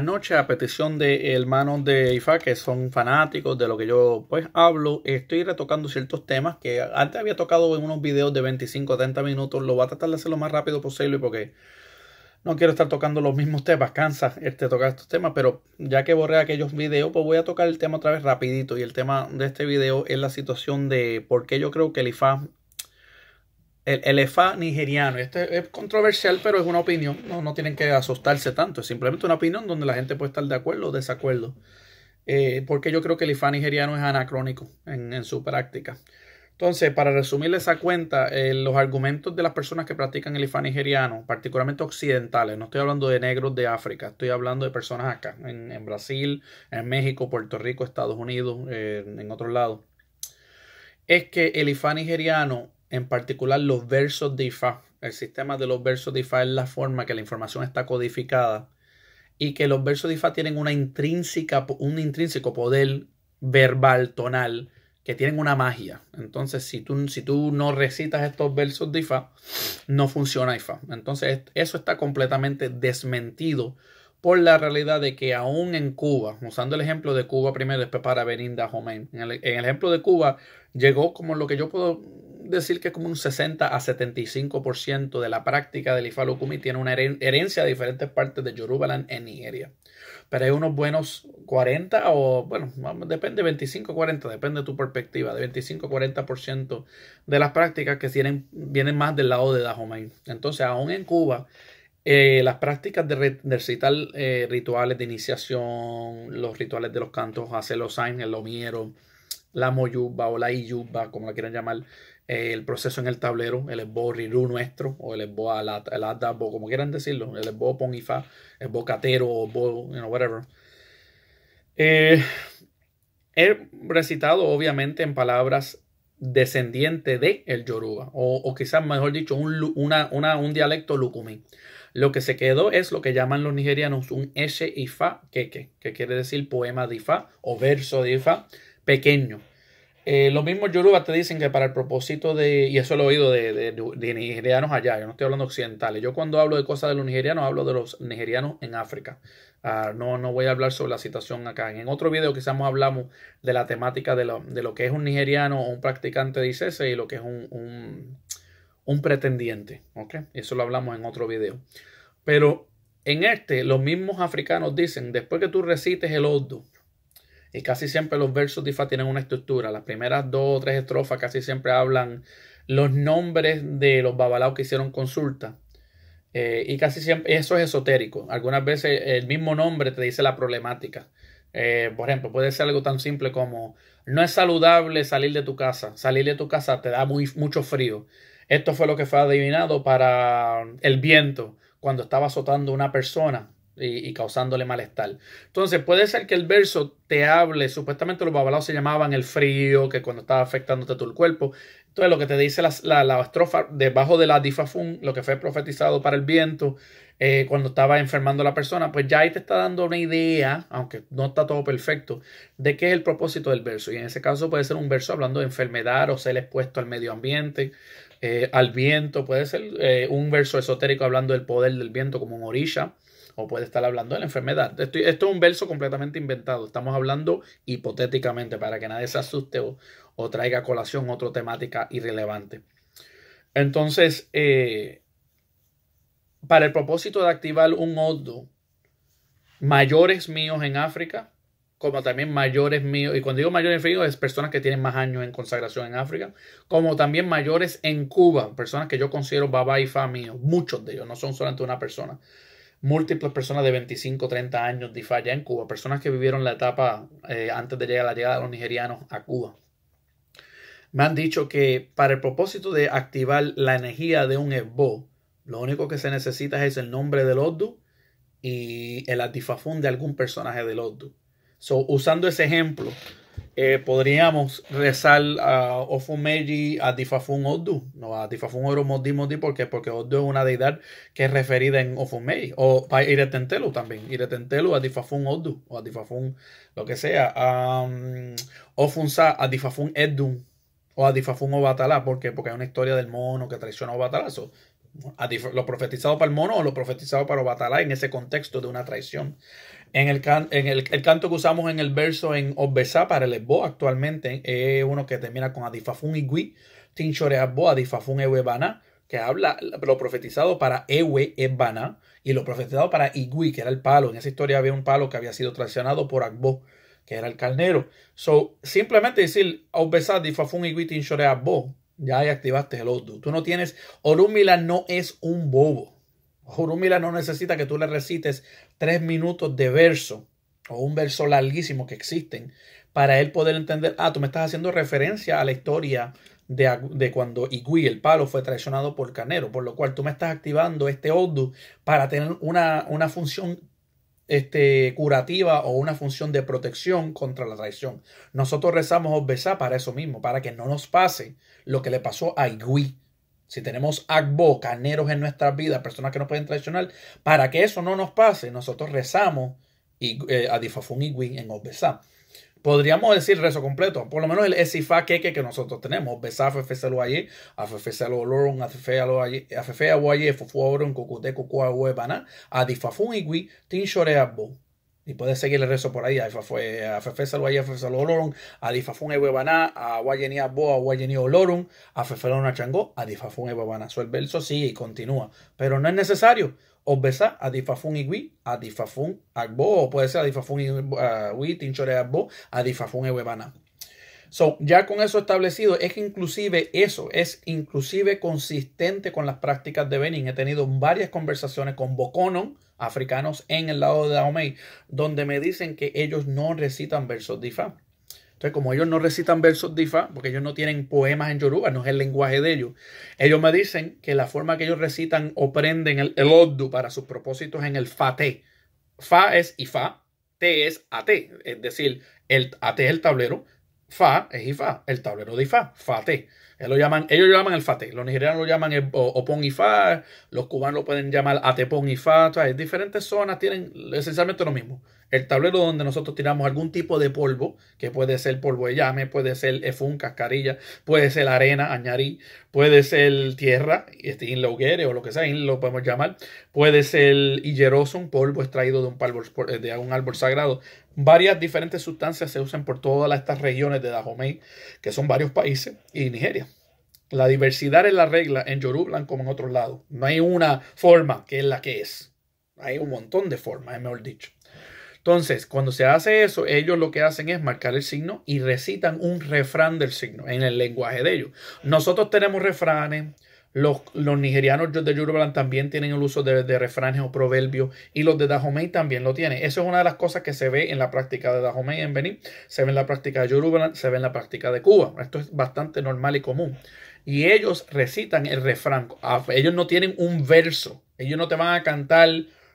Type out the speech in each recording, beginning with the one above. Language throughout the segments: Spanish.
Anoche a petición de hermanos de IFA que son fanáticos de lo que yo pues hablo estoy retocando ciertos temas que antes había tocado en unos videos de 25 a 30 minutos lo voy a tratar de hacer lo más rápido posible porque no quiero estar tocando los mismos temas cansa este tocar estos temas pero ya que borré aquellos videos pues voy a tocar el tema otra vez rapidito y el tema de este video es la situación de por qué yo creo que el IFA el, Ifá e nigeriano. este es, controversial, pero es una opinión. No, no tienen que asustarse tanto. Es simplemente una opinión donde la gente puede estar de acuerdo o desacuerdo. Eh, porque yo creo que el Ifá e nigeriano es anacrónico en, su práctica. Entonces, para resumir esa cuenta, eh, los argumentos de las personas que practican el IFA e nigeriano, particularmente occidentales, no estoy hablando de negros de África, estoy hablando de personas acá, en, Brasil, en México, Puerto Rico, Estados Unidos, eh, en otros lados, es que el IFA nigeriano en particular los versos de IFA. El sistema de los versos de IFA es la forma que la información está codificada y que los versos de IFA tienen una intrínseca, un intrínseco poder verbal, tonal, que tienen una magia. Entonces, si tú, si tú no recitas estos versos de IFA, no funciona IFA. Entonces, eso está completamente desmentido por la realidad de que aún en Cuba, usando el ejemplo de Cuba primero, después para Beninda Jomén. en el ejemplo de Cuba llegó como lo que yo puedo decir que como un 60 a 75% de la práctica del Kumi tiene una herencia de diferentes partes de Yorubaland en Nigeria. Pero hay unos buenos 40 o, bueno, depende 25-40, depende de tu perspectiva, de 25-40% de las prácticas que tienen, vienen más del lado de Dahomey. Entonces, aún en Cuba, eh, las prácticas de, recitar eh, rituales de iniciación, los rituales de los cantos, hace los signs, el lomiero, la moyuba o la iyuba, como la quieran llamar, el proceso en el tablero, el esbo Riru nuestro, o el esbo el Adabo, como quieran decirlo, el esbo Pongifa, el esbo Catero, o you know, whatever. Eh, he recitado, obviamente, en palabras descendiente de el Yoruba, o, quizás, mejor dicho, un, dialecto Lukumi. Lo que se quedó es lo que llaman los nigerianos un Eshe Ifa, que, que, quiere decir poema de Ifa o verso de Ifa, pequeño eh, los mismos yoruba te dicen que para el propósito de, y eso lo he oído de, nigerianos allá, yo no estoy hablando occidentales, yo cuando hablo de cosas de los nigerianos, hablo de los nigerianos en África. Ah, no, no voy a hablar sobre la situación acá. En otro video quizás hablamos de la temática de lo, que es un nigeriano o un practicante de ICS y lo que es un, un, pretendiente. Eso lo hablamos en otro video. Pero en este, los mismos africanos dicen, después que tú recites el odu y casi siempre los versos de tienen una estructura. Las primeras dos o tres estrofas casi siempre hablan los nombres de los babalaos que hicieron consulta. Eh, y casi siempre eso es esotérico. Algunas veces el mismo nombre te dice la problemática. Eh, por ejemplo, puede ser algo tan simple como no es saludable salir de tu casa. Salir de tu casa te da muy, mucho frío. Esto fue lo que fue adivinado para el viento cuando estaba azotando una persona y, causándole malestar. Entonces, puede ser que el verso te hable, supuestamente los babalaos se llamaban el frío, que cuando estaba afectándote todo el cuerpo. Entonces, lo que te dice la, la, estrofa debajo de la difafún, lo que fue profetizado para el viento, eh, cuando estaba enfermando la persona, pues ya ahí te está dando una idea, aunque no está todo perfecto, de qué es el propósito del verso. Y en ese caso puede ser un verso hablando de enfermedad o ser expuesto al medio ambiente, eh, al viento, puede ser eh, un verso esotérico hablando del poder del viento como un orilla o puede estar hablando de la enfermedad. esto es un verso completamente inventado. Estamos hablando hipotéticamente para que nadie se asuste o, traiga colación otra temática irrelevante. Entonces, eh, para el propósito de activar un oddo, mayores míos en África, como también mayores míos, y cuando digo mayores míos es personas que tienen más años en consagración en África, como también mayores en Cuba, personas que yo considero baba y fa mío, muchos de ellos, no son solamente una persona múltiples personas de 25, 30 años de en Cuba, personas que vivieron la etapa eh, antes de llegar la llegada de los nigerianos a Cuba. Me han dicho que para el propósito de activar la energía de un esbo, lo único que se necesita es el nombre del Ordu y el antifafún de algún personaje del Ordu. So, usando ese ejemplo, eh, podríamos rezar a Ofumeji a Difafun Oddu, no a Difafun Oro Modi, ¿por Porque Oddu es una deidad que es referida en Ofumeji, o a Iretentelu también, Iretentelu a Difafun Oddu, o a Difafun lo que sea, a Ofunsa a Difafun Edun o a Difafun Obatalá, ¿por Porque hay una historia del mono que traiciona a Obatalá, lo profetizado para el mono o lo profetizado para Obatalá en ese contexto de una traición. En el, can, en el, canto que usamos en el verso en obesá para el Esbo actualmente eh, es uno que termina con Adifafun Igui, Tinchore Abbo, Adifafun Ewebana, que habla lo profetizado para Ewe Ebana y lo profetizado para Igui, que era el palo. En esa historia había un palo que había sido traicionado por Agbo, que era el carnero. So, simplemente decir obesá Adifafun Igui, Tinchore Abbo, ya ahí activaste el Odu. Tú no tienes, orumila no es un bobo. Jurumila no necesita que tú le recites tres minutos de verso o un verso larguísimo que existen para él poder entender, ah, tú me estás haciendo referencia a la historia de, cuando Igui, el palo, fue traicionado por Canero, por lo cual tú me estás activando este Odu para tener una, una función este, curativa o una función de protección contra la traición. Nosotros rezamos Obbesá para eso mismo, para que no nos pase lo que le pasó a Igui si tenemos agbo, caneros en nuestras vidas, personas que nos pueden traicionar, para que eso no nos pase, nosotros rezamos y, eh, a Difafun en Obesá. Podríamos decir rezo completo, por lo menos el Esifa que nosotros tenemos. Obesá, Fefeselo Aye, Afefeselo Loron, Afefealo Aye, Afefeabo Aye, Cucute, Cucua, Adifafun igui Tinshore abo y puedes seguir el rezo por ahí. A Fefe Saluay, a Fefe Saloloron, a Difafun Ewebaná, a Guayeni Boa, a Guayeni Olorun, a Fefelón chango, a Difafun Ewebaná. So el verso sigue y continúa. Pero no es necesario. observa a Difafun Igui, a Difafun Agbo, o puede ser a Difafun Igui, Tinchore Agbo, a Difafun Ewebaná. So, ya con eso establecido, es inclusive eso es inclusive consistente con las prácticas de Benin. He tenido varias conversaciones con Boconon, africanos en el lado de Dahomey, donde me dicen que ellos no recitan versos de Entonces, como ellos no recitan versos de porque ellos no tienen poemas en Yoruba, no es el lenguaje de ellos, ellos me dicen que la forma que ellos recitan o prenden el, el para sus propósitos en el Fate. Fa es ifa, Te es AT, es decir, el AT es el tablero, Fa es Ifa, el tablero de Ifa, Fate. Ellos lo llaman, ellos lo llaman el Fate. Los nigerianos lo llaman el Opon Ifa, los cubanos lo pueden llamar Atepon Ifa. O diferentes zonas tienen esencialmente lo mismo el tablero donde nosotros tiramos algún tipo de polvo, que puede ser polvo de llame, puede ser efun, cascarilla, puede ser arena, añarí, puede ser tierra, este, inlauguere o lo que sea, lo podemos llamar, puede ser un polvo extraído de un, árbol, de un árbol sagrado. Varias diferentes sustancias se usan por todas estas regiones de Dahomey, que son varios países, y Nigeria. La diversidad es la regla en Yorublan como en otros lados. No hay una forma que es la que es. Hay un montón de formas, mejor dicho. Entonces, cuando se hace eso, ellos lo que hacen es marcar el signo y recitan un refrán del signo en el lenguaje de ellos. Nosotros tenemos refranes, los, nigerianos de Yorubaland también tienen el uso de, refranes o proverbios y los de Dahomey también lo tienen. Eso es una de las cosas que se ve en la práctica de Dahomey en Benín, se ve en la práctica de Yorubaland, se ve en la práctica de Cuba. Esto es bastante normal y común. Y ellos recitan el refrán. Ah, ellos no tienen un verso. Ellos no te van a cantar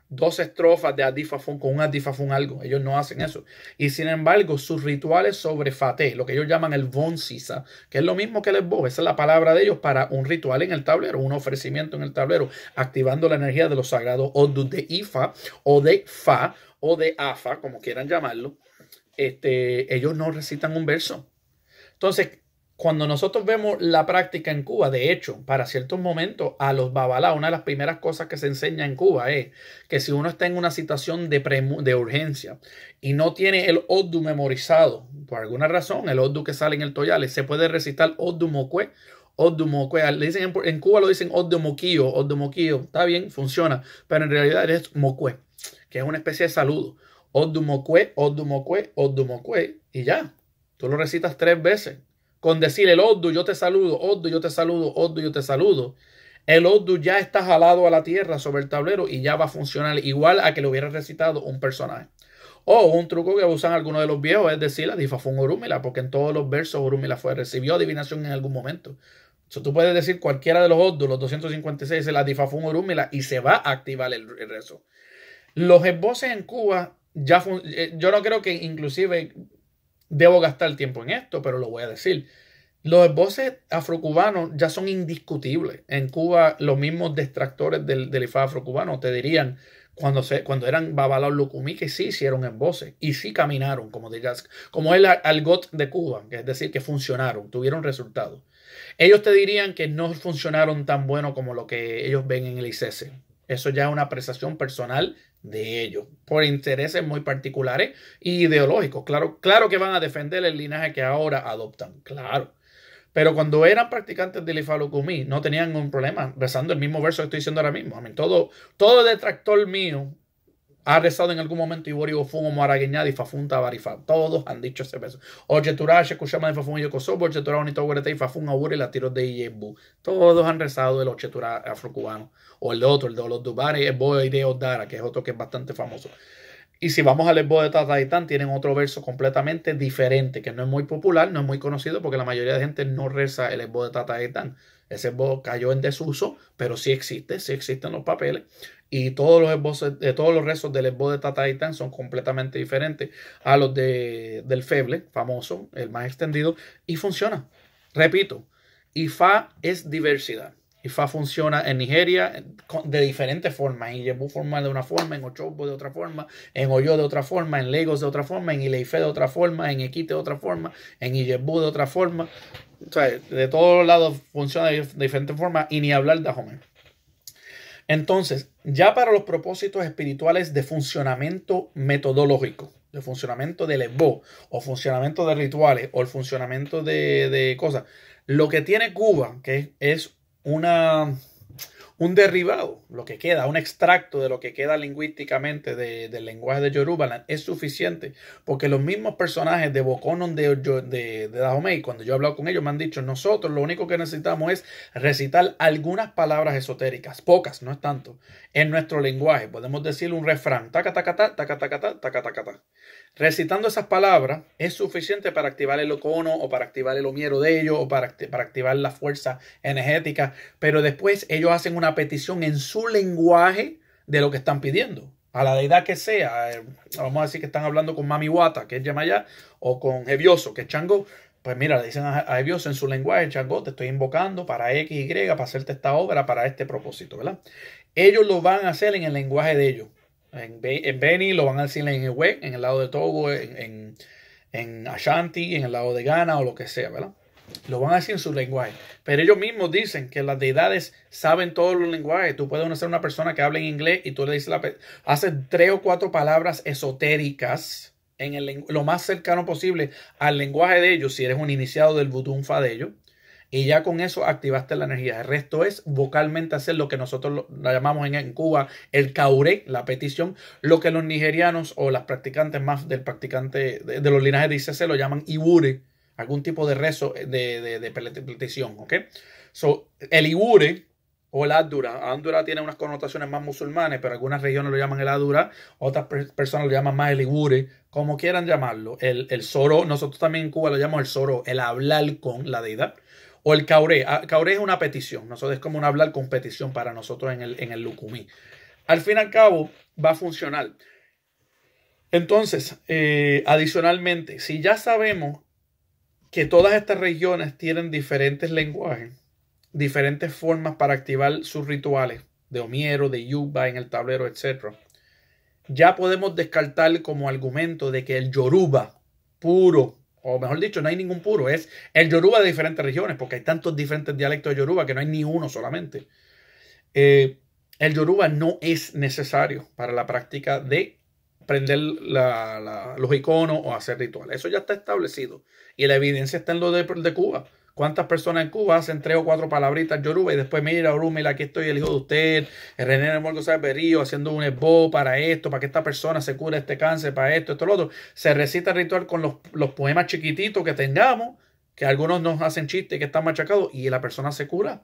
dos estrofas de adifafón con un adifafón algo. Ellos no hacen eso. Y sin embargo, sus rituales sobre Fateh, lo que ellos llaman el boncisa, Sisa, que es lo mismo que el Esbo, esa es la palabra de ellos para un ritual en el tablero, un ofrecimiento en el tablero, activando la energía de los sagrados O de Ifa o de Fa o de Afa, como quieran llamarlo. Este, ellos no recitan un verso. Entonces, cuando nosotros vemos la práctica en Cuba, de hecho, para ciertos momentos, a los babalá, una de las primeras cosas que se enseña en Cuba es que si uno está en una situación de, de urgencia y no tiene el oddu memorizado, por alguna razón, el oddu que sale en el toyale, se puede recitar oddu mokwe, oddu mokwe. en, Cuba lo dicen oddu moquillo, oddu moquillo. Está bien, funciona, pero en realidad es mokwe, que es una especie de saludo. Oddu mokwe, oddu mokwe, oddu mokwe, y ya. Tú lo recitas tres veces con decir el Oddu, yo te saludo, Oddu, yo te saludo, Oddu, yo te saludo. El Oddu ya está jalado a la tierra sobre el tablero y ya va a funcionar igual a que lo hubiera recitado un personaje. O un truco que usan algunos de los viejos es decir la difafón orúmila, porque en todos los versos orúmila fue, recibió adivinación en algún momento. So, tú puedes decir cualquiera de los Oddu, los 256, la Difafún orúmila y se va a activar el, rezo. Los esboces en Cuba ya eh, yo no creo que inclusive debo gastar tiempo en esto, pero lo voy a decir. Los voces afrocubanos ya son indiscutibles. En Cuba, los mismos detractores del, del IFA afrocubano te dirían, cuando, se, cuando eran Babalao Lucumí, que sí hicieron esboces y sí caminaron, como, digas, como el algot de Cuba, que es decir, que funcionaron, tuvieron resultados. Ellos te dirían que no funcionaron tan bueno como lo que ellos ven en el ICS. Eso ya es una apreciación personal de ellos por intereses muy particulares e ideológicos. Claro, claro que van a defender el linaje que ahora adoptan, claro. Pero cuando eran practicantes del Lifalocomí, no tenían ningún problema, rezando el mismo verso que estoy diciendo ahora mismo. Todo, todo detractor mío ha rezado en algún momento Ibori Gofun o Maragueñada y Fafun Tabarifa. Todos han dicho ese verso. Oye, Turash, escuchamos de Fafun y Yokosobo, Oye, Turash, Guarete y Fafun Aburi la tiros de Iyebu. Todos han rezado el ocheturá afro afrocubano. O el otro, el de los Dubares, el Boy de Odara, que es otro que es bastante famoso. Y si vamos al esbozo de Tataitán, tienen otro verso completamente diferente, que no es muy popular, no es muy conocido, porque la mayoría de gente no reza el esbozo de Tataitán. Ese esbozo cayó en desuso, pero sí existe, sí existen los papeles. Y todos los, esbozos, de eh, todos los rezos del esbozo de Tataitán son completamente diferentes a los del Feble, famoso, el más extendido, y funciona. Repito, fa es diversidad fa funciona en Nigeria de diferentes formas. En Yebu forma de una forma, en Ochobo de otra forma, en Oyo de otra forma, en Lagos de otra forma, en Ileife de otra forma, en Equite de otra forma, en Iyebu de otra forma. O sea, de todos lados funciona de diferentes formas y ni hablar de Ahomé. Entonces, ya para los propósitos espirituales de funcionamiento metodológico, de funcionamiento del Ebo, o funcionamiento de rituales, o el funcionamiento de, de cosas, lo que tiene Cuba, que es un derribado, lo que queda, un extracto de lo que queda lingüísticamente del lenguaje de Yoruba es suficiente, porque los mismos personajes de Boconon de, de, Dahomey, cuando yo he hablado con ellos, me han dicho, nosotros lo único que necesitamos es recitar algunas palabras esotéricas, pocas, no es tanto, en nuestro lenguaje. Podemos decir un refrán, taca, ta taca, ta taca, taca, taca, taca, Recitando esas palabras es suficiente para activar el ocono o para activar el omiero de ellos o para, para, activar la fuerza energética. Pero después ellos hacen una petición en su lenguaje de lo que están pidiendo. A la deidad que sea. Eh, vamos a decir que están hablando con Mami Wata, que es Yemayá, o con Hevioso, que es Chango. Pues mira, le dicen a, Evioso en su lenguaje, Chango, te estoy invocando para X, Y, para hacerte esta obra, para este propósito, ¿verdad? Ellos lo van a hacer en el lenguaje de ellos en, Beni, lo van a decir en el en el lado de Togo, en, en, Ashanti, en el lado de Ghana o lo que sea, ¿verdad? Lo van a decir en su lenguaje. Pero ellos mismos dicen que las deidades saben todos los lenguajes. Tú puedes ser una persona que habla en inglés y tú le dices, la, hace tres o cuatro palabras esotéricas en el, lo más cercano posible al lenguaje de ellos, si eres un iniciado del Budunfa de ellos y ya con eso activaste la energía. El resto es vocalmente hacer lo que nosotros lo llamamos en, Cuba el caure, la petición, lo que los nigerianos o las practicantes más del practicante de, los linajes de ICC lo llaman ibure, algún tipo de rezo eh, de, petición, ¿ok? So, el ibure o el adura, adura tiene unas connotaciones más musulmanes, pero algunas regiones lo llaman el adura, otras personas lo llaman más el ibure, como quieran llamarlo, el, el soro, nosotros también en Cuba lo llamamos el soro, el hablar con la deidad. O el cauré. Ah, cauré es una petición. Nosotros es como un hablar con petición para nosotros en el, en el lucumí. Al fin y al cabo, va a funcionar. Entonces, eh, adicionalmente, si ya sabemos que todas estas regiones tienen diferentes lenguajes, diferentes formas para activar sus rituales de Omiero, de Yuba, en el tablero, etc., ya podemos descartar como argumento de que el Yoruba puro o mejor dicho, no hay ningún puro, es el yoruba de diferentes regiones, porque hay tantos diferentes dialectos de yoruba que no hay ni uno solamente. Eh, el yoruba no es necesario para la práctica de prender los iconos o hacer rituales. Eso ya está establecido. Y la evidencia está en lo de Cuba. ¿Cuántas personas en Cuba hacen tres o cuatro palabritas yoruba y después, mira, mira, aquí estoy el hijo de usted, el René del Morgo Berrío haciendo un esbo para esto, para que esta persona se cure este cáncer, para esto, esto, lo otro? Se recita el ritual con los, los poemas chiquititos que tengamos, que algunos nos hacen chistes, que están machacados, y la persona se cura.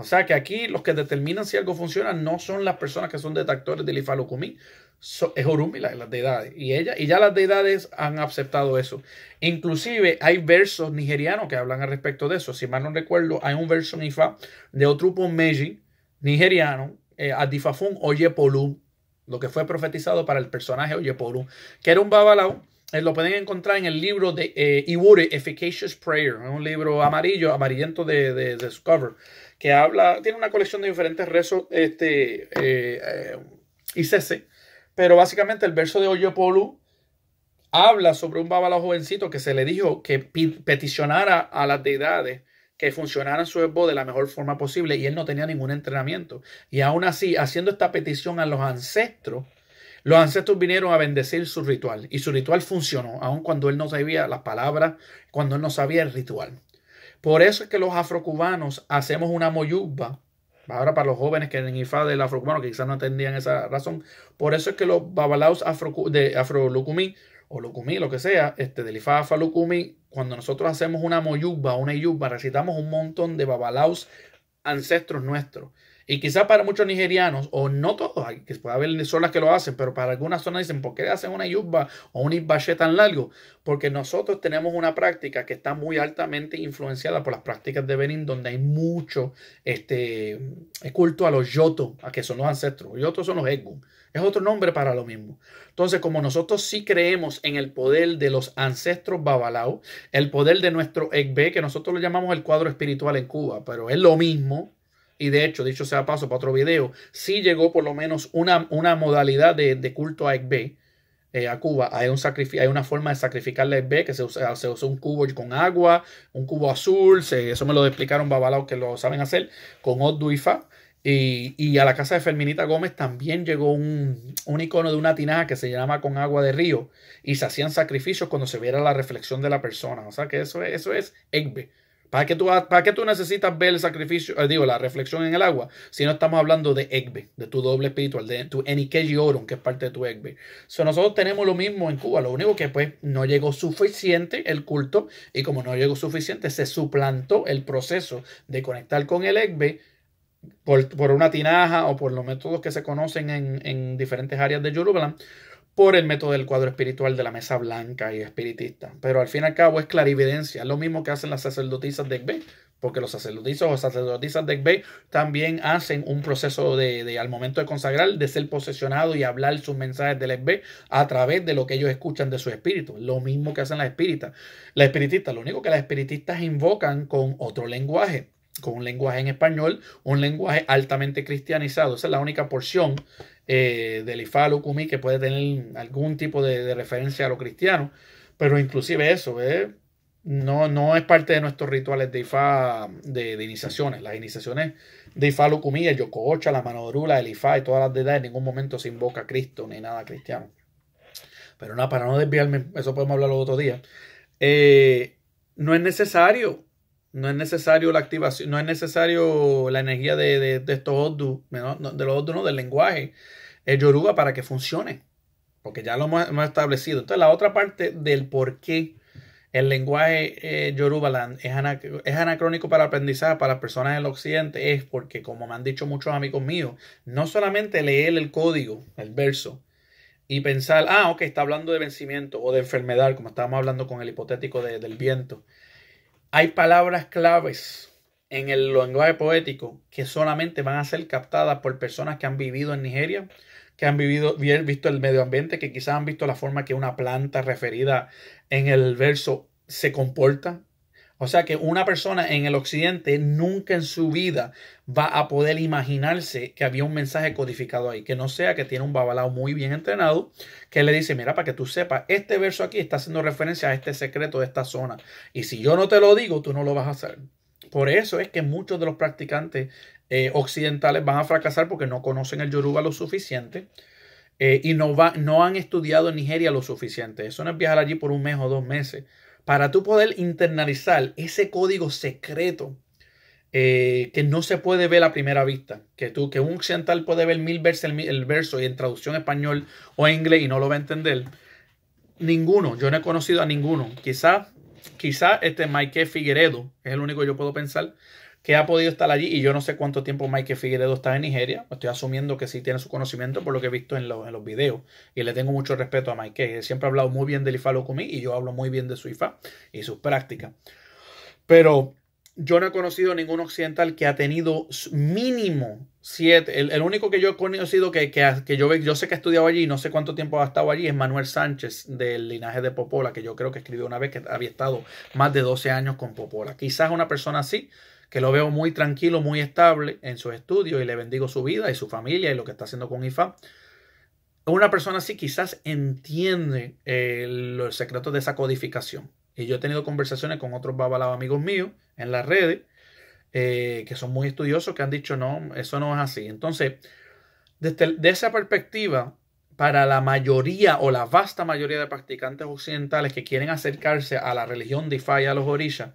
O sea que aquí los que determinan si algo funciona no son las personas que son detractores del ifalocumí, so, es Orumi, las, las deidades. Y, ella, y ya las deidades han aceptado eso. Inclusive hay versos nigerianos que hablan al respecto de eso. Si mal no recuerdo, hay un verso de otro Meji, nigeriano, eh, Adifafun Oyepolú, lo que fue profetizado para el personaje Oyepolú, que era un babalao eh, lo pueden encontrar en el libro de eh, Efficacious Prayer, un libro amarillo, amarillento de, discover que habla, tiene una colección de diferentes rezos este, eh, ICC, eh, pero básicamente el verso de Oyopolu habla sobre un babalo jovencito que se le dijo que peticionara a las deidades que funcionaran su esbo de la mejor forma posible y él no tenía ningún entrenamiento. Y aún así, haciendo esta petición a los ancestros, los ancestros vinieron a bendecir su ritual y su ritual funcionó, aun cuando él no sabía las palabras, cuando él no sabía el ritual. Por eso es que los afrocubanos hacemos una moyuba. Ahora para los jóvenes que en IFA del afrocubano que quizás no entendían esa razón. Por eso es que los babalaos afro, de afrolucumí o lucumí, lo que sea, este, del IFA afalucumí, cuando nosotros hacemos una moyuba, una yuba, recitamos un montón de babalaos ancestros nuestros. Y quizás para muchos nigerianos, o no todos, que puede haber zonas que lo hacen, pero para algunas zonas dicen, ¿por qué hacen una yuba o un ibaché tan largo? Porque nosotros tenemos una práctica que está muy altamente influenciada por las prácticas de Benin, donde hay mucho este, culto a los yoto, a que son los ancestros. Yotos yoto son los egun. Es otro nombre para lo mismo. Entonces, como nosotros sí creemos en el poder de los ancestros babalao, el poder de nuestro Egbe, que nosotros lo llamamos el cuadro espiritual en Cuba, pero es lo mismo y de hecho, dicho sea paso para otro video, sí llegó por lo menos una, una modalidad de, culto a Egbe, eh, a Cuba. Hay, un hay una forma de sacrificarle a que se usa, se un cubo con agua, un cubo azul, eso me lo explicaron Babalao que lo saben hacer, con Odduifa. Y, y a la casa de Ferminita Gómez también llegó un, icono de una tinaja que se llama con agua de río y se hacían sacrificios cuando se viera la reflexión de la persona. O sea que eso, eso es Ekbe. ¿Para qué, tú, ¿Para tú necesitas ver el sacrificio, eh, digo, la reflexión en el agua? Si no estamos hablando de Egbe, de tu doble espiritual, de tu Enikeji Oron, que es parte de tu Egbe. nosotros tenemos lo mismo en Cuba, lo único que pues no llegó suficiente el culto y como no llegó suficiente, se suplantó el proceso de conectar con el Egbe por, una tinaja o por los métodos que se conocen en, en diferentes áreas de Yorubaland por el método del cuadro espiritual de la mesa blanca y espiritista. Pero al fin y al cabo es clarividencia, lo mismo que hacen las sacerdotisas de Ekbe, porque los sacerdotizos o sacerdotisas de Ekbe también hacen un proceso de, al momento de consagrar, de ser posesionado y hablar sus mensajes del Ekbe a través de lo que ellos escuchan de su espíritu. Lo mismo que hacen las espíritas. Las espiritistas, lo único que las espiritistas invocan con otro lenguaje con un lenguaje en español, un lenguaje altamente cristianizado. Esa es la única porción eh, del Ifá Lukumi que puede tener algún tipo de, referencia a lo cristiano, pero inclusive eso no, es parte de nuestros rituales de ifa, de, iniciaciones. Las iniciaciones de Ifá Lukumi, el Yokocha, la Manodrula, el IFA, y todas las deidades, en ningún momento se invoca Cristo ni nada cristiano. Pero nada, para no desviarme, eso podemos hablar otro día. Eh, no es necesario no es necesario la activación, no es necesario la energía de, estos de los oddu, no, del lenguaje. Yoruba para que funcione, porque ya lo hemos, establecido. Entonces, la otra parte del por qué el lenguaje eh, Yoruba es, anacrónico para aprendizaje para las personas del occidente es porque, como me han dicho muchos amigos míos, no solamente leer el código, el verso, y pensar, ah, ok, está hablando de vencimiento o de enfermedad, como estábamos hablando con el hipotético del viento. Hay palabras claves en el lenguaje poético que solamente van a ser captadas por personas que han vivido en Nigeria, que han vivido, visto el medio ambiente, que quizás han visto la forma que una planta referida en el verso se comporta. O sea que una persona en el occidente nunca en su vida va a poder imaginarse que había un mensaje codificado ahí, que no sea que tiene un babalao muy bien entrenado, que le dice, mira, para que tú sepas, este verso aquí está haciendo referencia a este secreto de esta zona. Y si yo no te lo digo, tú no lo vas a hacer. Por eso es que muchos de los practicantes eh, occidentales van a fracasar porque no conocen el yoruba lo suficiente eh, y no, no han estudiado en Nigeria lo suficiente. Eso no es viajar allí por un mes o dos meses. Para tú poder internalizar ese código secreto eh, que no se puede ver a primera vista, que tú, que un occidental puede ver mil versos el, verso y en traducción español o inglés y no lo va a entender. Ninguno, yo no he conocido a ninguno. Quizás Quizá este Mike Figueredo es el único que yo puedo pensar que ha podido estar allí y yo no sé cuánto tiempo Mike Figueredo está en Nigeria. Estoy asumiendo que sí tiene su conocimiento por lo que he visto en, los videos y le tengo mucho respeto a Mike. Siempre ha hablado muy bien del Ifa mí. y yo hablo muy bien de su Ifa y sus prácticas. Pero yo no he conocido ningún occidental que ha tenido mínimo siete. El, único que yo he conocido que, que, yo, yo sé que ha estudiado allí y no sé cuánto tiempo ha estado allí es Manuel Sánchez del linaje de Popola, que yo creo que escribió una vez que había estado más de 12 años con Popola. Quizás una persona así, que lo veo muy tranquilo, muy estable en su estudios y le bendigo su vida y su familia y lo que está haciendo con IFA. Una persona así quizás entiende eh, los secretos de esa codificación. Y yo he tenido conversaciones con otros babalados amigos míos en las redes, eh, que son muy estudiosos, que han dicho, no, eso no es así. Entonces, desde esa perspectiva, para la mayoría o la vasta mayoría de practicantes occidentales que quieren acercarse a la religión de Ifá y a los orishas,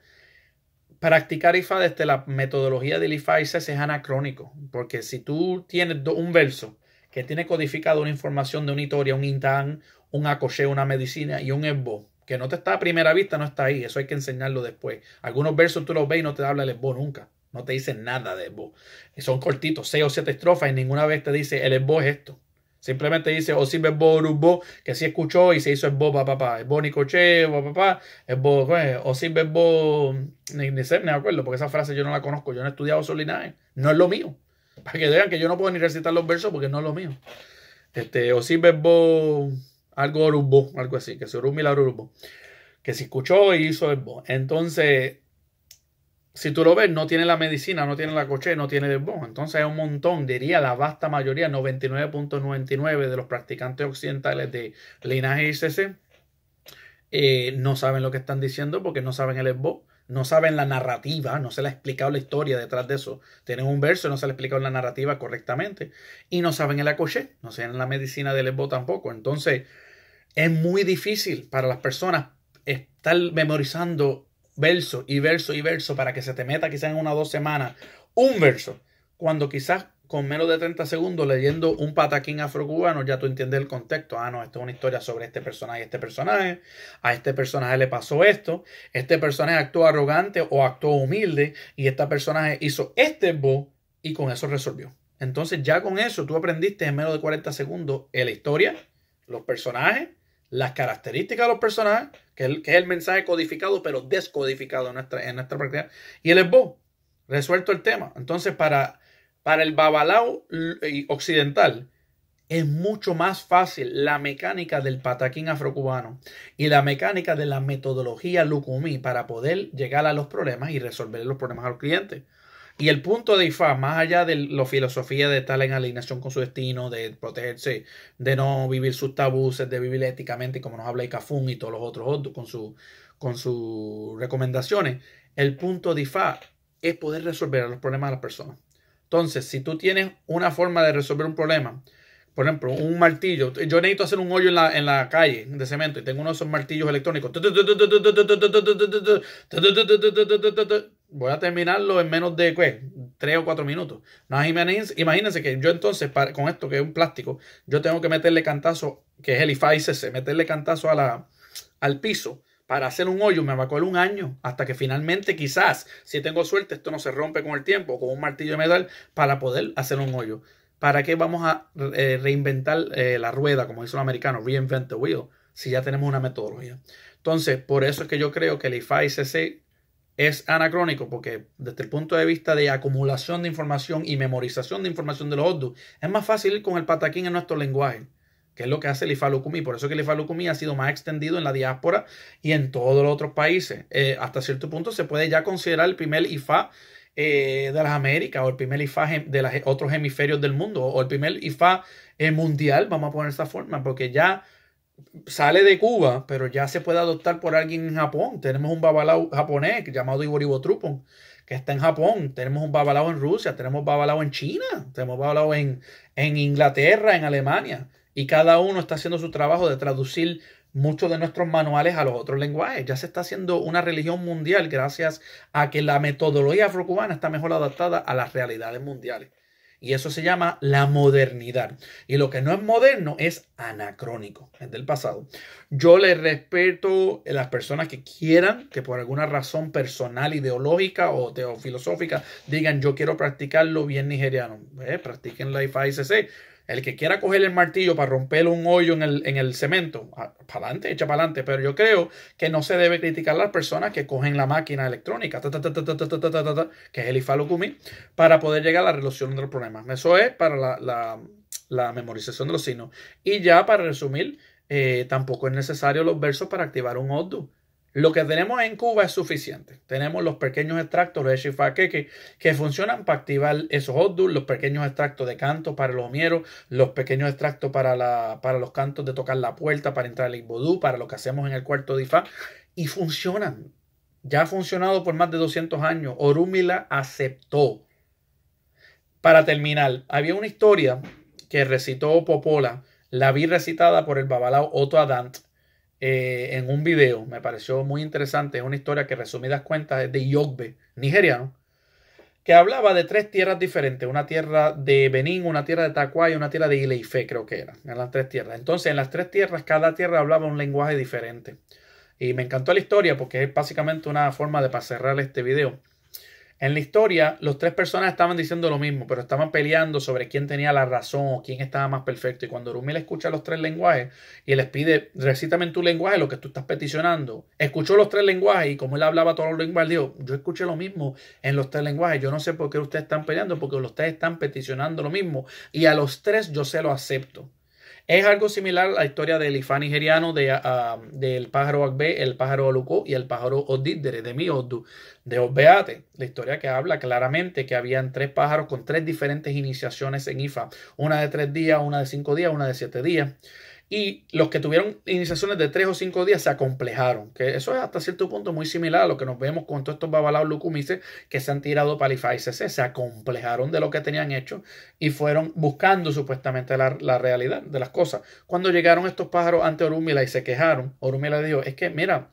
practicar Ifá desde la metodología del Ifá y es anacrónico, porque si tú tienes un verso que tiene codificado una información de una historia, un intán, un acoché, una medicina y un esbo, que no te está a primera vista, no está ahí. Eso hay que enseñarlo después. Algunos versos tú los ves y no te habla el esbo nunca. No te dice nada de esbo. Son cortitos, seis o siete estrofas y ninguna vez te dice el esbo es esto. Simplemente dice o oh, si esbo bo que sí escuchó y se hizo esbo papá, papá. Esbo nicoche, papá, esbo, o si oh, esbo, ni, ni sé, me acuerdo, porque esa frase yo no la conozco. Yo no he estudiado su No es lo mío. Para que vean que yo no puedo ni recitar los versos porque no es lo mío. Este, o oh, si esbo algo Orumbo, algo así, que se y la que se escuchó y hizo el esbo. Entonces, si tú lo ves, no tiene la medicina, no tiene la coche, no tiene el voz Entonces, es un montón, diría la vasta mayoría, 99.99 de los practicantes occidentales de linaje ICC, eh, no saben lo que están diciendo porque no saben el esbo no saben la narrativa, no se les ha explicado la historia detrás de eso. Tienen un verso y no se les ha explicado la narrativa correctamente. Y no saben el acoche, no saben la medicina del esbo tampoco. Entonces, es muy difícil para las personas estar memorizando verso y verso y verso para que se te meta quizás en una o dos semanas un verso, cuando quizás con menos de 30 segundos leyendo un pataquín afrocubano ya tú entiendes el contexto. Ah, no, esto es una historia sobre este personaje y este personaje. A este personaje le pasó esto. Este personaje actuó arrogante o actuó humilde y este personaje hizo este bo y con eso resolvió. Entonces ya con eso tú aprendiste en menos de 40 segundos la historia, los personajes las características de los personajes, que, es el mensaje codificado pero descodificado en nuestra, en nuestra práctica, y el esbo, resuelto el tema. Entonces, para, para el babalao occidental, es mucho más fácil la mecánica del pataquín afrocubano y la mecánica de la metodología Lucumí para poder llegar a los problemas y resolver los problemas a los clientes. Y el punto de IFA, más allá de la filosofía de estar en alineación con su destino, de protegerse, de no vivir sus tabúes, de vivir éticamente, como nos habla Icafun y todos los otros con, su, con sus recomendaciones, el punto de IFA es poder resolver los problemas de las personas. Entonces, si tú tienes una forma de resolver un problema, por ejemplo, un martillo. Yo necesito hacer un hoyo en la, en la calle de cemento y tengo uno de esos martillos electrónicos voy a terminarlo en menos de tres o cuatro minutos. imagínense, que yo entonces, con esto que es un plástico, yo tengo que meterle cantazo, que es el IFA cc meterle cantazo a la, al piso para hacer un hoyo. Me va a un año hasta que finalmente, quizás, si tengo suerte, esto no se rompe con el tiempo, con un martillo de metal, para poder hacer un hoyo. ¿Para qué vamos a eh, reinventar eh, la rueda, como dice un americano, reinvent the wheel, si ya tenemos una metodología? Entonces, por eso es que yo creo que el IFA cc es anacrónico porque desde el punto de vista de acumulación de información y memorización de información de los ODU es más fácil con el pataquín en nuestro lenguaje, que es lo que hace el ifalukumi. Por eso que el ifalukumi ha sido más extendido en la diáspora y en todos los otros países. Eh, hasta cierto punto se puede ya considerar el primer ifa eh, de las Américas o el primer IFA de los otros hemisferios del mundo o el primer IFA eh, mundial, vamos a poner esa forma, porque ya sale de Cuba, pero ya se puede adoptar por alguien en Japón. Tenemos un babalao japonés llamado Iboribo Trupon, que está en Japón. Tenemos un babalao en Rusia, tenemos babalao en China, tenemos babalao en, en Inglaterra, en Alemania. Y cada uno está haciendo su trabajo de traducir muchos de nuestros manuales a los otros lenguajes. Ya se está haciendo una religión mundial gracias a que la metodología afrocubana está mejor adaptada a las realidades mundiales. Y eso se llama la modernidad. Y lo que no es moderno es anacrónico, es del pasado. Yo le respeto a las personas que quieran, que por alguna razón personal, ideológica o teofilosófica, digan yo quiero practicar lo bien nigeriano. Eh, practiquen la CC. El que quiera coger el martillo para romper un hoyo en el, cemento, para adelante, echa para adelante. Pero yo creo que no se debe criticar a las personas que cogen la máquina electrónica, que es el ifalocumí, para poder llegar a la resolución de los problemas. Eso es para la, memorización de los signos. Y ya para resumir, tampoco es necesario los versos para activar un oddu. Lo que tenemos en Cuba es suficiente. Tenemos los pequeños extractos, los shifakeke, que funcionan para activar esos hotdogs, los pequeños extractos de canto para los homieros, los pequeños extractos para, para los cantos de tocar la puerta, para entrar al Ibodú, para lo que hacemos en el cuarto de Ifá. Y funcionan. Ya ha funcionado por más de 200 años. Orúmila aceptó. Para terminar, había una historia que recitó Popola, la vi recitada por el babalao Otto Adant eh, en un video. Me pareció muy interesante. Es una historia que, resumidas cuentas, es de Yogbe, nigeriano, que hablaba de tres tierras diferentes. Una tierra de Benín, una tierra de Tacuá y una tierra de Ileife, creo que era en las tres tierras. Entonces, en las tres tierras, cada tierra hablaba un lenguaje diferente. Y me encantó la historia porque es básicamente una forma de para cerrar este video. En la historia, los tres personas estaban diciendo lo mismo, pero estaban peleando sobre quién tenía la razón o quién estaba más perfecto. Y cuando Rumi le escucha los tres lenguajes y les pide, recítame en tu lenguaje lo que tú estás peticionando, escuchó los tres lenguajes y como él hablaba todos los lenguajes, dijo, yo escuché lo mismo en los tres lenguajes. Yo no sé por qué ustedes están peleando, porque los ustedes están peticionando lo mismo. Y a los tres yo se lo acepto. Es algo similar a la historia del Ifá nigeriano, de, ah, ah, del pájaro Agbe, el pájaro Olucó y el pájaro Odidere, de mi Oddu, de Osbeate. La historia que habla claramente que habían tres pájaros con tres diferentes iniciaciones en Ifá: una de tres días, una de cinco días, una de siete días. Y los que tuvieron iniciaciones de tres o cinco días se acomplejaron, que eso es hasta cierto punto muy similar a lo que nos vemos con todos estos babalaos lucumices que se han tirado para se acomplejaron de lo que tenían hecho y fueron buscando supuestamente la, realidad de las cosas. Cuando llegaron estos pájaros ante Orumila y se quejaron, Orumila dijo, es que mira,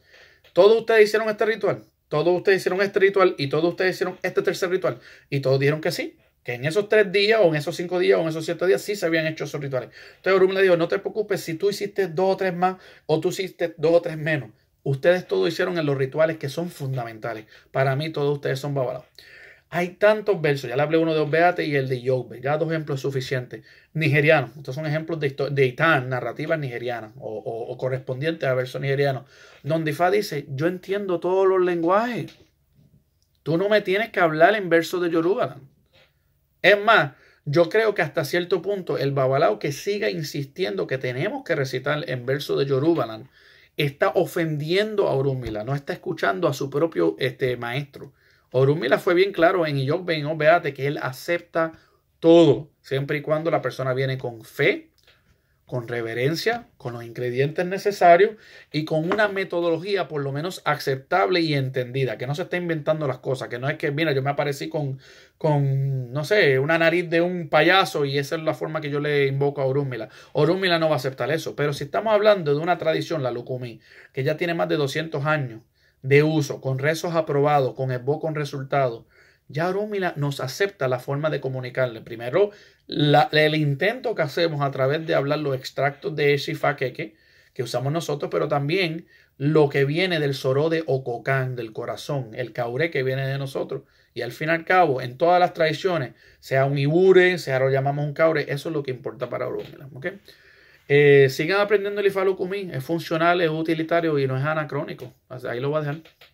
todos ustedes hicieron este ritual, todos ustedes hicieron este ritual y todos ustedes hicieron este tercer ritual y todos dijeron que sí, que en esos tres días o en esos cinco días o en esos siete días sí se habían hecho esos rituales. Entonces Orum le dijo, no te preocupes si tú hiciste dos o tres más o tú hiciste dos o tres menos. Ustedes todo hicieron en los rituales que son fundamentales. Para mí todos ustedes son babalados. Hay tantos versos, ya le hablé uno de Obeate y el de Yogbe. ya dos ejemplos suficientes. Nigerianos, estos son ejemplos de, de Itán, narrativas nigerianas o, correspondientes a versos nigerianos, donde Ifá dice, yo entiendo todos los lenguajes. Tú no me tienes que hablar en versos de Yoruba. Es más, yo creo que hasta cierto punto el Babalao que siga insistiendo que tenemos que recitar en verso de Yorubalan está ofendiendo a Orumila, no está escuchando a su propio este, maestro. Orumila fue bien claro en Yorubalán beno, Obeate que él acepta todo, siempre y cuando la persona viene con fe con reverencia, con los ingredientes necesarios y con una metodología por lo menos aceptable y entendida, que no se está inventando las cosas, que no es que, mira, yo me aparecí con, con no sé, una nariz de un payaso y esa es la forma que yo le invoco a Orúmila. Orumila no va a aceptar eso, pero si estamos hablando de una tradición, la Lucumí, que ya tiene más de 200 años de uso, con rezos aprobados, con esbo con resultados, ya nos acepta la forma de comunicarle. Primero, el intento que hacemos a través de hablar los extractos de Eshifaqueque, que usamos nosotros, pero también lo que viene del sorode de cocán, del corazón, el caure que viene de nosotros. Y al fin y al cabo, en todas las tradiciones, sea un ibure, sea lo llamamos un caure, eso es lo que importa para Arumila. Eh, sigan aprendiendo el Ifalukumí, es funcional, es utilitario y no es anacrónico. Ahí lo voy a dejar.